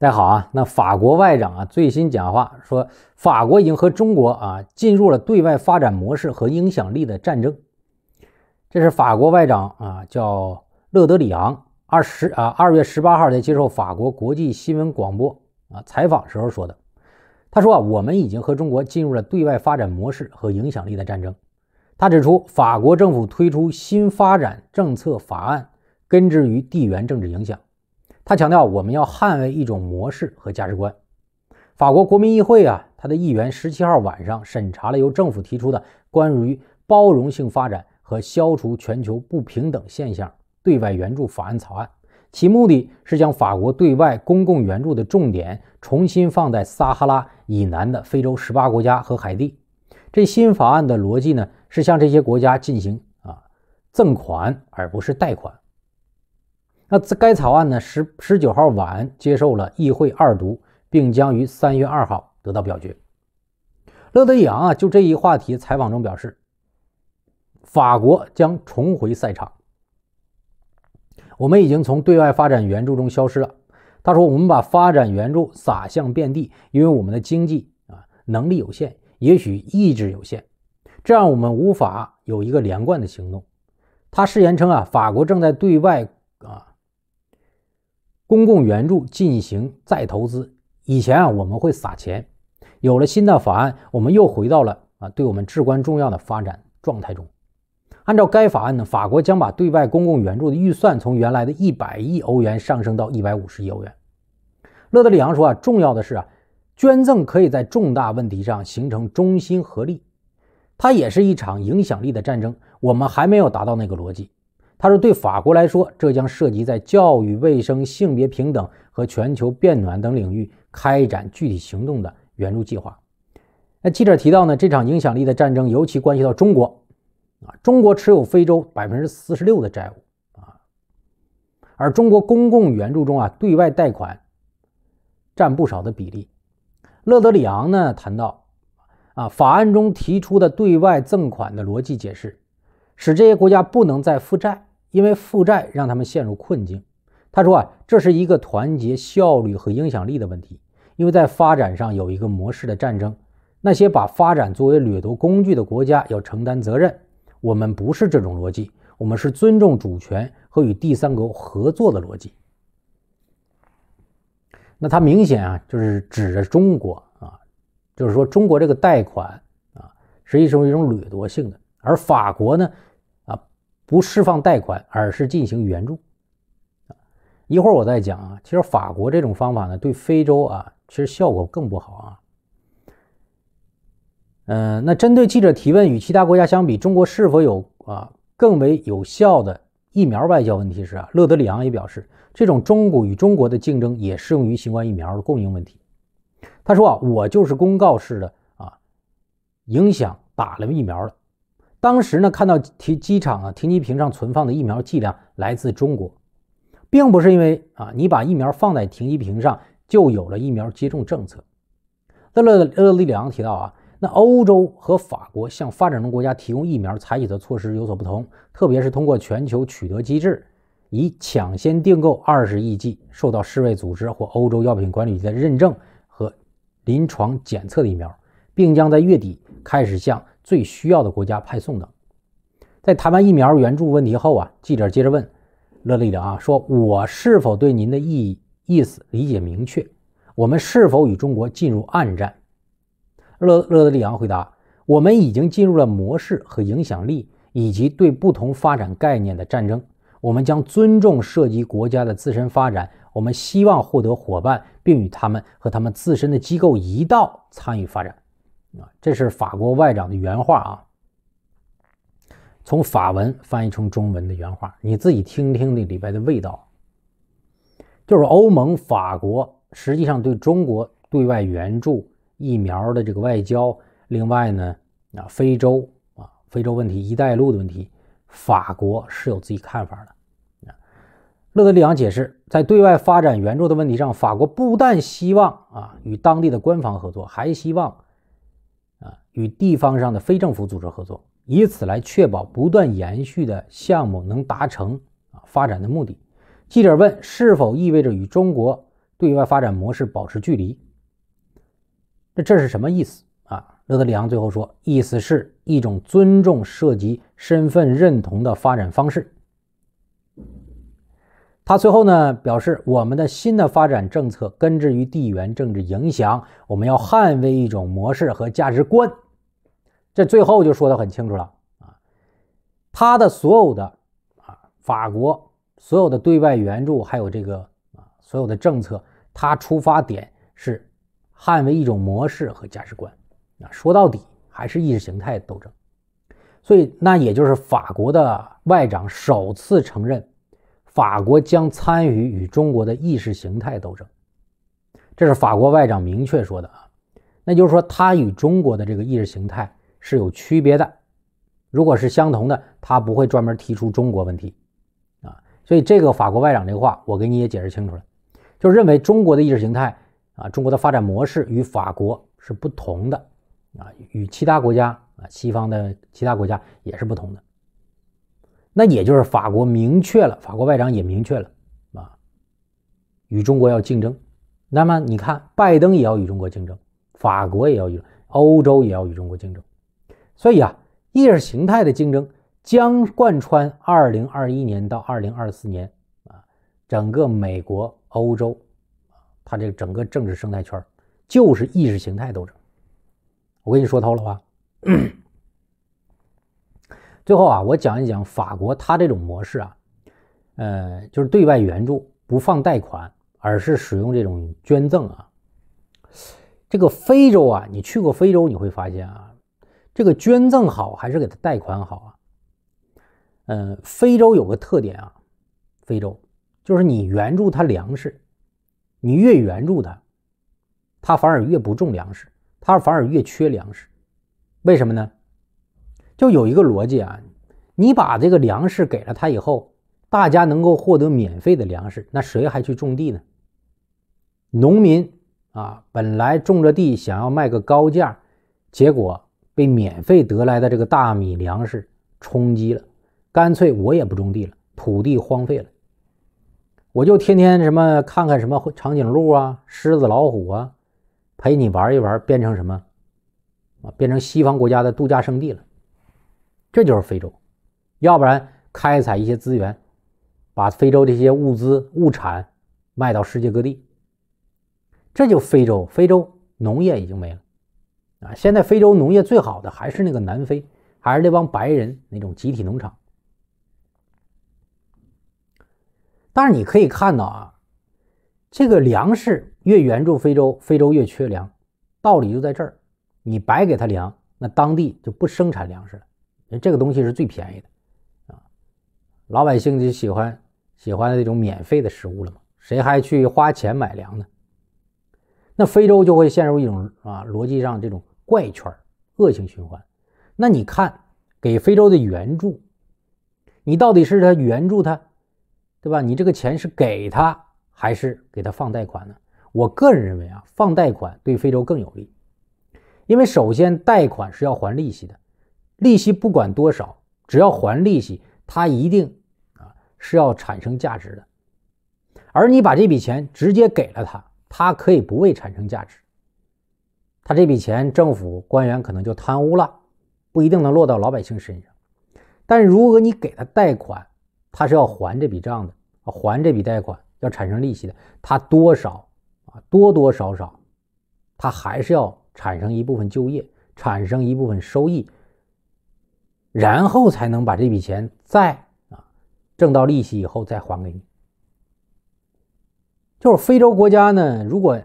大家好啊，那法国外长啊最新讲话说，法国已经和中国啊进入了对外发展模式和影响力的战争。这是法国外长啊叫勒德里昂二十啊二月十八号在接受法国国际新闻广播啊采访时候说的。他说啊我们已经和中国进入了对外发展模式和影响力的战争。他指出，法国政府推出新发展政策法案，根植于地缘政治影响。他强调，我们要捍卫一种模式和价值观。法国国民议会啊，他的议员十七号晚上审查了由政府提出的关于包容性发展和消除全球不平等现象对外援助法案草案，其目的是将法国对外公共援助的重点重新放在撒哈拉以南的非洲十八国家和海地。这新法案的逻辑呢，是向这些国家进行啊赠款而不是贷款。那该草案呢？十十九号晚接受了议会二读，并将于三月二号得到表决。勒德昂啊，就这一话题采访中表示：“法国将重回赛场，我们已经从对外发展援助中消失了。”他说：“我们把发展援助撒向遍地，因为我们的经济啊能力有限，也许意志有限，这让我们无法有一个连贯的行动。”他誓言称啊：“法国正在对外啊。”公共援助进行再投资。以前啊，我们会撒钱；有了新的法案，我们又回到了啊，对我们至关重要的发展状态中。按照该法案呢，法国将把对外公共援助的预算从原来的一百亿欧元上升到一百五十亿欧元。勒德里昂说啊，重要的是啊，捐赠可以在重大问题上形成中心合力。它也是一场影响力的战争。我们还没有达到那个逻辑。他说：“对法国来说，这将涉及在教育、卫生、性别平等和全球变暖等领域开展具体行动的援助计划。”那记者提到呢，这场影响力的战争尤其关系到中国，啊，中国持有非洲百分之四十六的债务，啊，而中国公共援助中啊，对外贷款占不少的比例。勒德里昂呢谈到，啊，法案中提出的对外赠款的逻辑解释，使这些国家不能再负债。”因为负债让他们陷入困境，他说啊，这是一个团结、效率和影响力的问题。因为在发展上有一个模式的战争，那些把发展作为掠夺工具的国家要承担责任。我们不是这种逻辑，我们是尊重主权和与第三国合作的逻辑。那他明显啊，就是指着中国啊，就是说中国这个贷款啊，实际上是一种掠夺性的，而法国呢？不释放贷款，而是进行援助。一会儿我再讲啊。其实法国这种方法呢，对非洲啊，其实效果更不好啊。嗯，那针对记者提问，与其他国家相比，中国是否有啊更为有效的疫苗外交问题时啊，勒德里昂也表示，这种中古与中国的竞争也适用于新冠疫苗的供应问题。他说啊，我就是公告式的啊，影响打了疫苗了。当时呢，看到停机场啊停机坪上存放的疫苗剂量来自中国，并不是因为啊你把疫苗放在停机坪上就有了疫苗接种政策。勒勒利昂提到啊，那欧洲和法国向发展中国家提供疫苗采取的措施有所不同，特别是通过全球取得机制，以抢先订购二十亿剂受到世卫组织或欧洲药品管理局的认证和临床检测的疫苗，并将在月底。开始向最需要的国家派送的。在谈完疫苗援助问题后啊，记者接着问勒德里昂：“啊，说我是否对您的意意思理解明确？我们是否与中国进入暗战？”勒勒德里昂回答：“我们已经进入了模式和影响力以及对不同发展概念的战争。我们将尊重涉及国家的自身发展。我们希望获得伙伴，并与他们和他们自身的机构一道参与发展。”啊，这是法国外长的原话啊，从法文翻译成中文的原话，你自己听听那里边的味道。就是欧盟、法国实际上对中国对外援助疫苗的这个外交，另外呢，啊，非洲啊，非洲问题、一带一路的问题，法国是有自己看法的。啊，勒德里昂解释，在对外发展援助的问题上，法国不但希望啊与当地的官方合作，还希望。与地方上的非政府组织合作，以此来确保不断延续的项目能达成啊发展的目的。记者问：是否意味着与中国对外发展模式保持距离？那这是什么意思啊？勒德里昂最后说：意思是一种尊重涉及身份认同的发展方式。他最后呢表示，我们的新的发展政策根植于地缘政治影响，我们要捍卫一种模式和价值观。这最后就说的很清楚了啊，他的所有的啊，法国所有的对外援助，还有这个啊，所有的政策，它出发点是捍卫一种模式和价值观啊，说到底还是意识形态斗争。所以，那也就是法国的外长首次承认。法国将参与与中国的意识形态斗争，这是法国外长明确说的啊，那就是说他与中国的这个意识形态是有区别的，如果是相同的，他不会专门提出中国问题啊，所以这个法国外长这话我给你也解释清楚了，就认为中国的意识形态啊，中国的发展模式与法国是不同的啊，与其他国家啊西方的其他国家也是不同的。那也就是法国明确了，法国外长也明确了，啊，与中国要竞争。那么你看，拜登也要与中国竞争，法国也要与欧洲也要与中国竞争。所以啊，意识形态的竞争将贯穿二零二一年到二零二四年啊，整个美国、欧洲，啊，它这个整个政治生态圈就是意识形态斗争。我跟你说透了吧。最后啊，我讲一讲法国，它这种模式啊，呃，就是对外援助不放贷款，而是使用这种捐赠啊。这个非洲啊，你去过非洲你会发现啊，这个捐赠好还是给他贷款好啊？嗯，非洲有个特点啊，非洲就是你援助他粮食，你越援助他，他反而越不种粮食，他反而越缺粮食，为什么呢？就有一个逻辑啊，你把这个粮食给了他以后，大家能够获得免费的粮食，那谁还去种地呢？农民啊，本来种着地想要卖个高价，结果被免费得来的这个大米粮食冲击了，干脆我也不种地了，土地荒废了，我就天天什么看看什么长颈鹿啊、狮子、老虎啊，陪你玩一玩，变成什么啊？变成西方国家的度假胜地了。这就是非洲，要不然开采一些资源，把非洲这些物资物产卖到世界各地。这就非洲，非洲农业已经没了，啊，现在非洲农业最好的还是那个南非，还是那帮白人那种集体农场。但是你可以看到啊，这个粮食越援助非洲，非洲越缺粮，道理就在这儿，你白给他粮，那当地就不生产粮食。了。因为这个东西是最便宜的，啊，老百姓就喜欢喜欢这种免费的食物了嘛，谁还去花钱买粮呢？那非洲就会陷入一种啊逻辑上这种怪圈、恶性循环。那你看，给非洲的援助，你到底是他援助他，对吧？你这个钱是给他还是给他放贷款呢？我个人认为啊，放贷款对非洲更有利，因为首先贷款是要还利息的。利息不管多少，只要还利息，它一定啊是要产生价值的。而你把这笔钱直接给了他，他可以不为产生价值。他这笔钱，政府官员可能就贪污了，不一定能落到老百姓身上。但如果你给他贷款，他是要还这笔账的，还这笔贷款要产生利息的，他多少啊，多多少少，他还是要产生一部分就业，产生一部分收益。然后才能把这笔钱再啊挣到利息以后再还给你。就是非洲国家呢，如果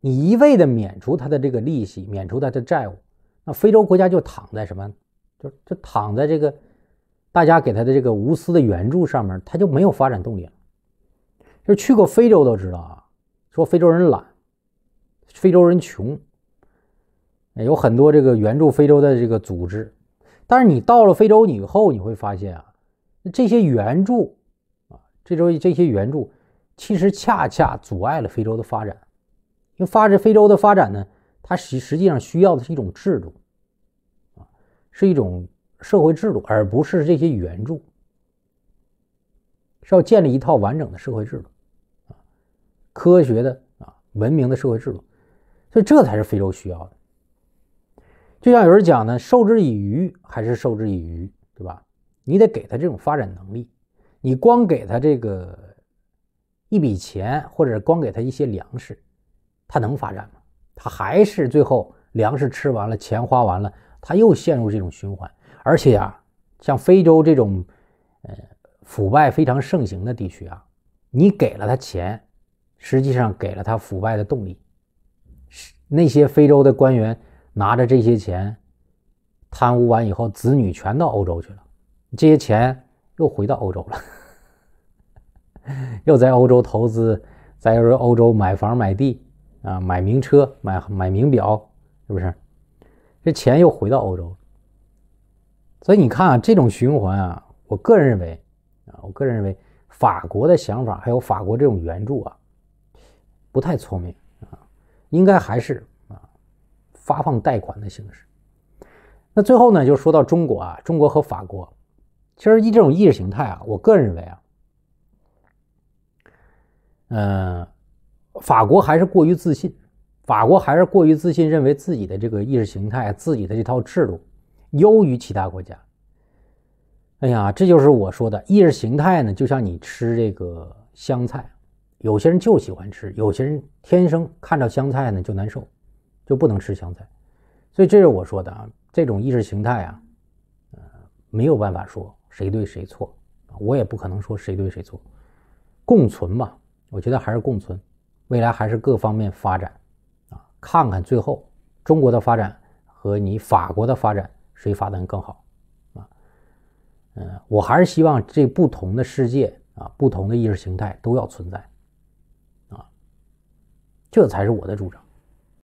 你一味的免除他的这个利息，免除他的债务，那非洲国家就躺在什么？就就躺在这个大家给他的这个无私的援助上面，他就没有发展动力了。就去过非洲都知道啊，说非洲人懒，非洲人穷，有很多这个援助非洲的这个组织。但是你到了非洲以后，你会发现啊，这些援助啊，这周这些援助其实恰恰阻碍了非洲的发展，因为发展非洲的发展呢，它实实际上需要的是一种制度，啊，是一种社会制度，而不是这些援助，是要建立一套完整的社会制度，啊，科学的啊，文明的社会制度，所以这才是非洲需要的。就像有人讲呢，授之以鱼还是授之以渔，对吧？你得给他这种发展能力。你光给他这个一笔钱，或者光给他一些粮食，他能发展吗？他还是最后粮食吃完了，钱花完了，他又陷入这种循环。而且啊，像非洲这种呃腐败非常盛行的地区啊，你给了他钱，实际上给了他腐败的动力。是那些非洲的官员。拿着这些钱，贪污完以后，子女全到欧洲去了，这些钱又回到欧洲了，又在欧洲投资，在欧洲买房买地啊，买名车，买买名表，是不是？这钱又回到欧洲。所以你看这种循环啊，我个人认为啊，我个人认为法国的想法还有法国这种援助啊，不太聪明啊，应该还是。发放贷款的形式。那最后呢，就说到中国啊，中国和法国，其实一这种意识形态啊，我个人认为啊，呃，法国还是过于自信，法国还是过于自信，认为自己的这个意识形态、自己的这套制度优于其他国家。哎呀，这就是我说的意识形态呢，就像你吃这个香菜，有些人就喜欢吃，有些人天生看着香菜呢就难受。就不能吃香菜，所以这是我说的啊。这种意识形态啊，呃，没有办法说谁对谁错我也不可能说谁对谁错，共存嘛。我觉得还是共存，未来还是各方面发展啊。看看最后中国的发展和你法国的发展谁发展更好啊？嗯，我还是希望这不同的世界啊，不同的意识形态都要存在啊，这才是我的主张。